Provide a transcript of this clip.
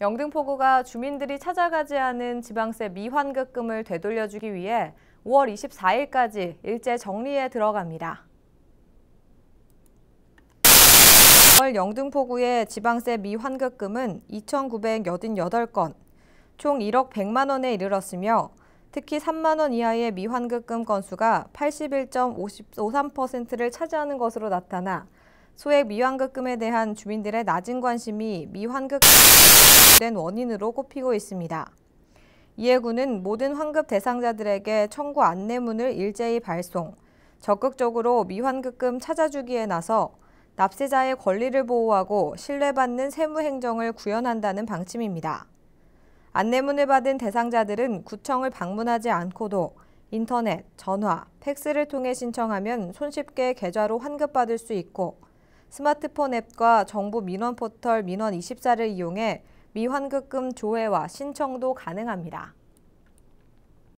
영등포구가 주민들이 찾아가지 않은 지방세 미환급금을 되돌려주기 위해 5월 24일까지 일제 정리에 들어갑니다. 5월 영등포구의 지방세 미환급금은 2,988건, 총 1억 100만 원에 이르렀으며 특히 3만 원 이하의 미환급금 건수가 81.53%를 차지하는 것으로 나타나 소액 미환급금에 대한 주민들의 낮은 관심이 미환급된 금 원인으로 꼽히고 있습니다. 이에 군은 모든 환급 대상자들에게 청구 안내문을 일제히 발송, 적극적으로 미환급금 찾아주기에 나서 납세자의 권리를 보호하고 신뢰받는 세무 행정을 구현한다는 방침입니다. 안내문을 받은 대상자들은 구청을 방문하지 않고도 인터넷, 전화, 팩스를 통해 신청하면 손쉽게 계좌로 환급받을 수 있고 스마트폰 앱과 정부 민원 포털 민원24를 이용해 미환급금 조회와 신청도 가능합니다.